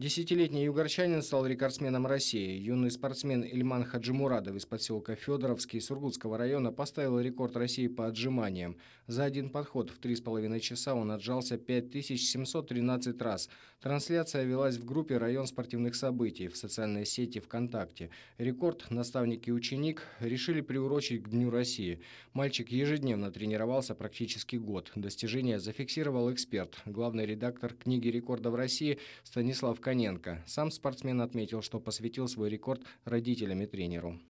Десятилетний югорчанин стал рекордсменом России. Юный спортсмен Ильман Хаджимурадов из поселка Федоровский Сургутского района поставил рекорд России по отжиманиям. За один подход в три с половиной часа он отжался 5713 раз. Трансляция велась в группе «Район спортивных событий» в социальной сети ВКонтакте. Рекорд наставник и ученик решили приурочить к Дню России. Мальчик ежедневно тренировался практически год. Достижение зафиксировал эксперт, главный редактор книги рекордов России Станислав Калинин Коненко. Сам спортсмен отметил, что посвятил свой рекорд родителям и тренеру.